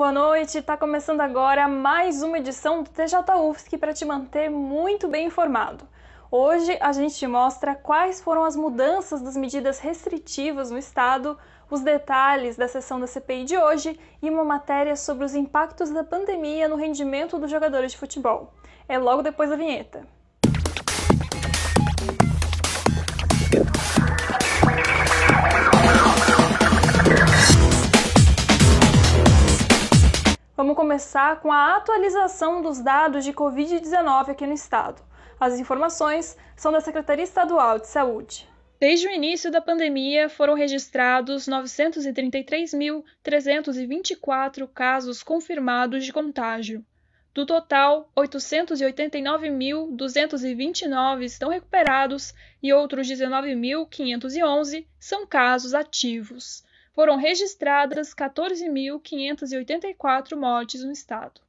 Boa noite, está começando agora mais uma edição do TJ UFSC para te manter muito bem informado. Hoje a gente te mostra quais foram as mudanças das medidas restritivas no Estado, os detalhes da sessão da CPI de hoje e uma matéria sobre os impactos da pandemia no rendimento dos jogadores de futebol. É logo depois da vinheta. Vamos começar com a atualização dos dados de Covid-19 aqui no estado. As informações são da Secretaria Estadual de Saúde. Desde o início da pandemia, foram registrados 933.324 casos confirmados de contágio. Do total, 889.229 estão recuperados e outros 19.511 são casos ativos foram registradas 14.584 mortes no estado.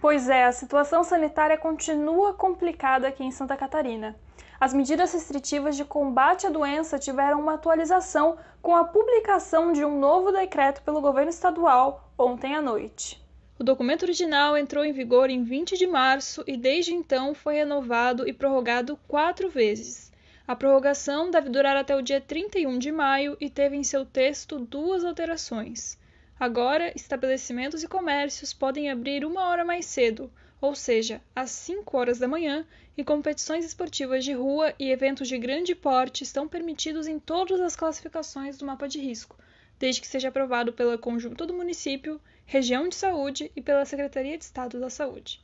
Pois é, a situação sanitária continua complicada aqui em Santa Catarina. As medidas restritivas de combate à doença tiveram uma atualização com a publicação de um novo decreto pelo governo estadual ontem à noite. O documento original entrou em vigor em 20 de março e desde então foi renovado e prorrogado quatro vezes. A prorrogação deve durar até o dia 31 de maio e teve em seu texto duas alterações. Agora, estabelecimentos e comércios podem abrir uma hora mais cedo, ou seja, às 5 horas da manhã, e competições esportivas de rua e eventos de grande porte estão permitidos em todas as classificações do mapa de risco, desde que seja aprovado pela conjunto do município, região de saúde e pela Secretaria de Estado da Saúde.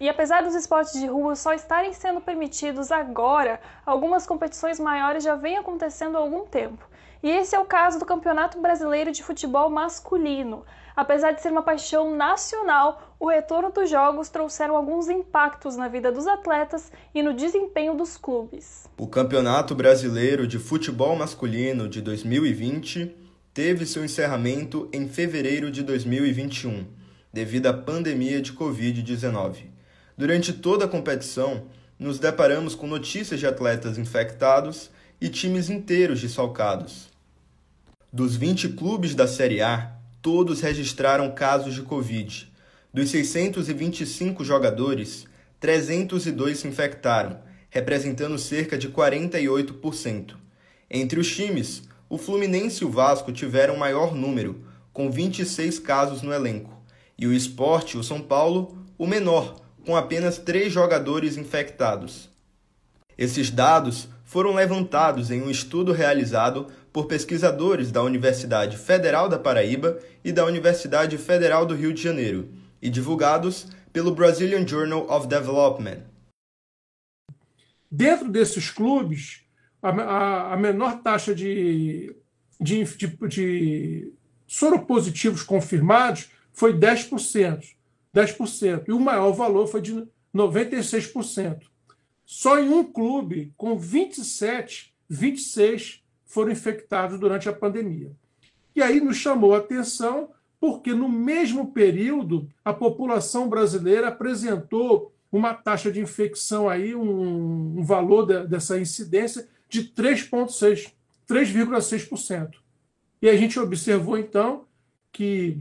E apesar dos esportes de rua só estarem sendo permitidos agora, algumas competições maiores já vêm acontecendo há algum tempo. E esse é o caso do Campeonato Brasileiro de Futebol Masculino. Apesar de ser uma paixão nacional, o retorno dos jogos trouxeram alguns impactos na vida dos atletas e no desempenho dos clubes. O Campeonato Brasileiro de Futebol Masculino de 2020 teve seu encerramento em fevereiro de 2021, devido à pandemia de Covid-19. Durante toda a competição, nos deparamos com notícias de atletas infectados e times inteiros desfalcados. Dos 20 clubes da Série A, todos registraram casos de Covid. Dos 625 jogadores, 302 se infectaram, representando cerca de 48%. Entre os times, o Fluminense e o Vasco tiveram maior número, com 26 casos no elenco, e o Esporte e o São Paulo, o menor, com apenas três jogadores infectados. Esses dados foram levantados em um estudo realizado por pesquisadores da Universidade Federal da Paraíba e da Universidade Federal do Rio de Janeiro e divulgados pelo Brazilian Journal of Development. Dentro desses clubes, a, a, a menor taxa de, de, de, de soropositivos confirmados foi 10%. 10%. E o maior valor foi de 96%. Só em um clube, com 27, 26 foram infectados durante a pandemia. E aí nos chamou a atenção porque, no mesmo período, a população brasileira apresentou uma taxa de infecção aí, um, um valor de, dessa incidência de 3,6%. 3,6%. E a gente observou, então, que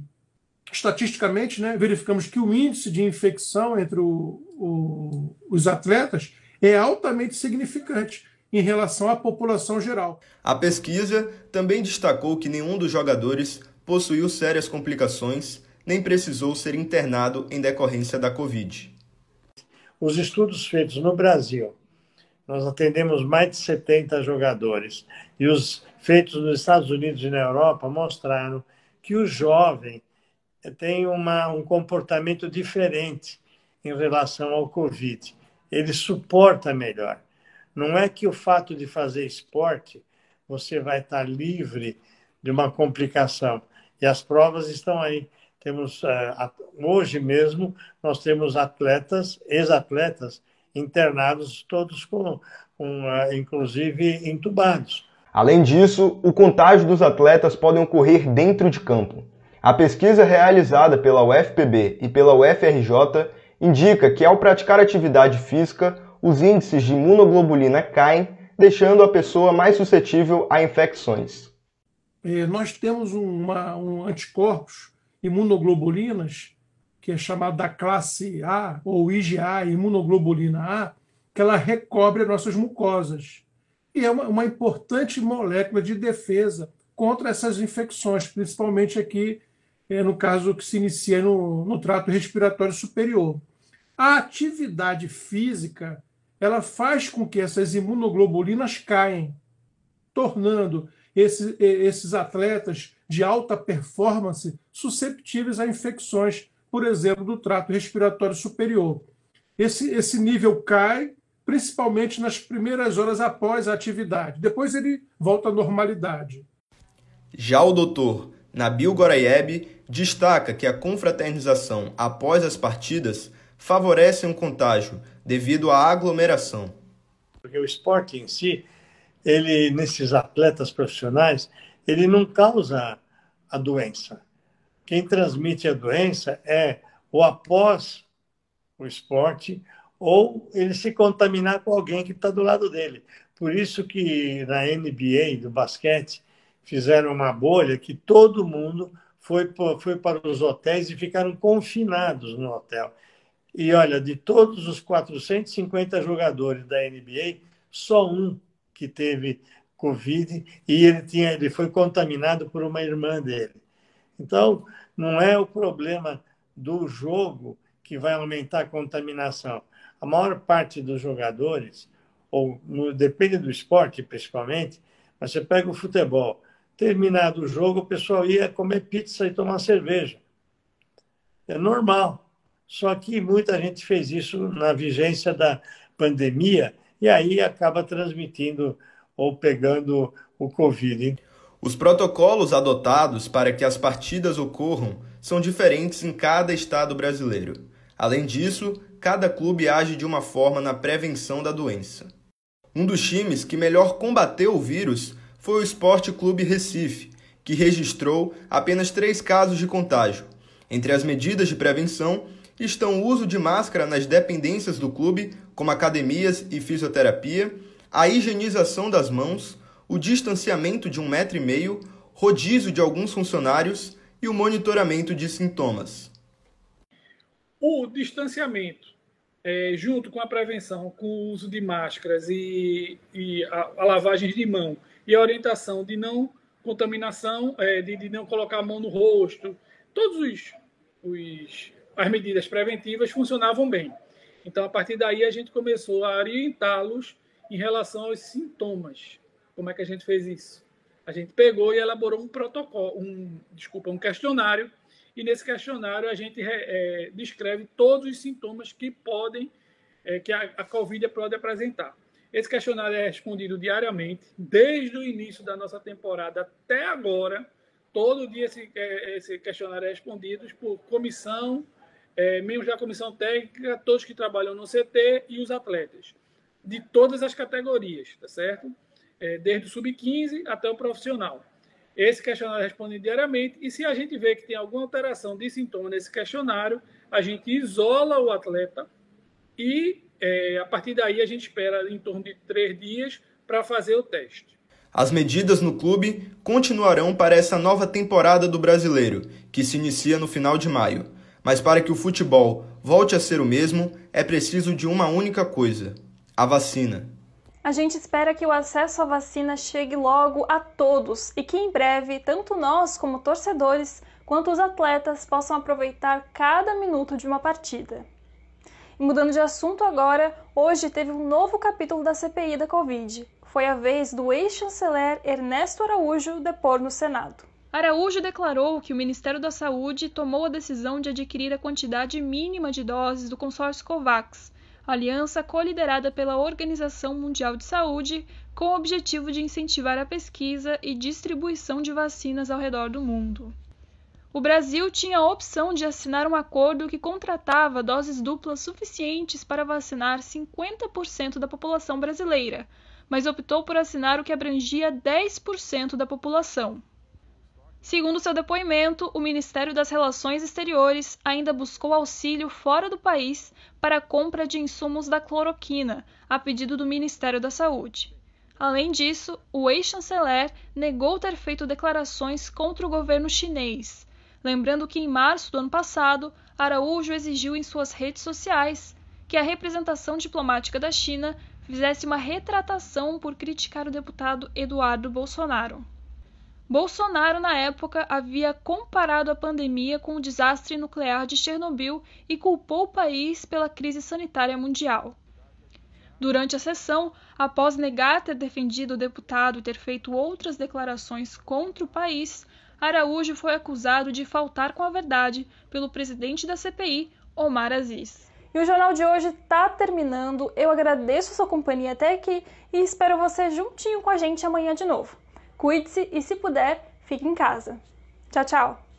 estatisticamente, né, verificamos que o índice de infecção entre o, o, os atletas é altamente significante em relação à população geral. A pesquisa também destacou que nenhum dos jogadores possuiu sérias complicações nem precisou ser internado em decorrência da Covid. Os estudos feitos no Brasil, nós atendemos mais de 70 jogadores, e os feitos nos Estados Unidos e na Europa mostraram que o jovem tem uma, um comportamento diferente em relação ao Covid. Ele suporta melhor. Não é que o fato de fazer esporte você vai estar livre de uma complicação. E as provas estão aí. Temos eh, hoje mesmo nós temos atletas, ex-atletas internados todos com, com eh, inclusive entubados. Além disso, o contágio dos atletas pode ocorrer dentro de campo. A pesquisa realizada pela UFPB e pela UFRJ indica que ao praticar atividade física, os índices de imunoglobulina caem, deixando a pessoa mais suscetível a infecções. É, nós temos uma, um anticorpos imunoglobulinas, que é chamado da classe A, ou IgA, imunoglobulina A, que ela recobre as nossas mucosas. E é uma, uma importante molécula de defesa contra essas infecções, principalmente aqui é, no caso que se inicia no, no trato respiratório superior. A atividade física ela faz com que essas imunoglobulinas caem, tornando esse, esses atletas de alta performance susceptíveis a infecções, por exemplo, do trato respiratório superior. Esse, esse nível cai principalmente nas primeiras horas após a atividade. Depois ele volta à normalidade. Já o doutor Nabil Goraieb destaca que a confraternização após as partidas favorece um contágio devido à aglomeração. Porque o esporte em si, ele nesses atletas profissionais, ele não causa a doença. Quem transmite a doença é o após o esporte ou ele se contaminar com alguém que está do lado dele. Por isso que na NBA do basquete fizeram uma bolha que todo mundo foi, foi para os hotéis e ficaram confinados no hotel. E olha, de todos os 450 jogadores da NBA, só um que teve Covid e ele, tinha, ele foi contaminado por uma irmã dele. Então, não é o problema do jogo que vai aumentar a contaminação. A maior parte dos jogadores, ou no, depende do esporte principalmente, mas você pega o futebol terminado o jogo, o pessoal ia comer pizza e tomar cerveja. É normal. Só que muita gente fez isso na vigência da pandemia e aí acaba transmitindo ou pegando o Covid. Os protocolos adotados para que as partidas ocorram são diferentes em cada estado brasileiro. Além disso, cada clube age de uma forma na prevenção da doença. Um dos times que melhor combateu o vírus foi o Esporte Clube Recife, que registrou apenas três casos de contágio. Entre as medidas de prevenção estão o uso de máscara nas dependências do clube, como academias e fisioterapia, a higienização das mãos, o distanciamento de um metro e meio, rodízio de alguns funcionários e o monitoramento de sintomas. O distanciamento é, junto com a prevenção, com o uso de máscaras e, e a, a lavagem de mão e a orientação de não contaminação, é, de, de, não colocar a mão no rosto, todos os, os, as medidas preventivas funcionavam bem. Então, a partir daí, a gente começou a orientá-los em relação aos sintomas. Como é que a gente fez isso? A gente pegou e elaborou um protocolo, um, desculpa, um questionário e nesse questionário a gente é, descreve todos os sintomas que podem, é, que a, a Covid pode apresentar. Esse questionário é respondido diariamente, desde o início da nossa temporada até agora. Todo dia esse, é, esse questionário é respondido por comissão, é, membros da comissão técnica, todos que trabalham no CT e os atletas, de todas as categorias, tá certo? É, desde o sub-15 até o profissional. Esse questionário é responde diariamente e se a gente vê que tem alguma alteração de sintoma nesse questionário, a gente isola o atleta e é, a partir daí a gente espera em torno de três dias para fazer o teste. As medidas no clube continuarão para essa nova temporada do brasileiro, que se inicia no final de maio. Mas para que o futebol volte a ser o mesmo, é preciso de uma única coisa: a vacina. A gente espera que o acesso à vacina chegue logo a todos e que em breve, tanto nós como torcedores, quanto os atletas possam aproveitar cada minuto de uma partida. E mudando de assunto agora, hoje teve um novo capítulo da CPI da Covid. Foi a vez do ex-chanceler Ernesto Araújo depor no Senado. Araújo declarou que o Ministério da Saúde tomou a decisão de adquirir a quantidade mínima de doses do consórcio COVAX, aliança coliderada pela Organização Mundial de Saúde, com o objetivo de incentivar a pesquisa e distribuição de vacinas ao redor do mundo. O Brasil tinha a opção de assinar um acordo que contratava doses duplas suficientes para vacinar 50% da população brasileira, mas optou por assinar o que abrangia 10% da população. Segundo seu depoimento, o Ministério das Relações Exteriores ainda buscou auxílio fora do país para a compra de insumos da cloroquina, a pedido do Ministério da Saúde. Além disso, o ex-chanceler negou ter feito declarações contra o governo chinês, lembrando que em março do ano passado, Araújo exigiu em suas redes sociais que a representação diplomática da China fizesse uma retratação por criticar o deputado Eduardo Bolsonaro. Bolsonaro, na época, havia comparado a pandemia com o desastre nuclear de Chernobyl e culpou o país pela crise sanitária mundial. Durante a sessão, após negar ter defendido o deputado e ter feito outras declarações contra o país, Araújo foi acusado de faltar com a verdade pelo presidente da CPI, Omar Aziz. E o jornal de hoje está terminando. Eu agradeço sua companhia até aqui e espero você juntinho com a gente amanhã de novo. Cuide-se e, se puder, fique em casa. Tchau, tchau!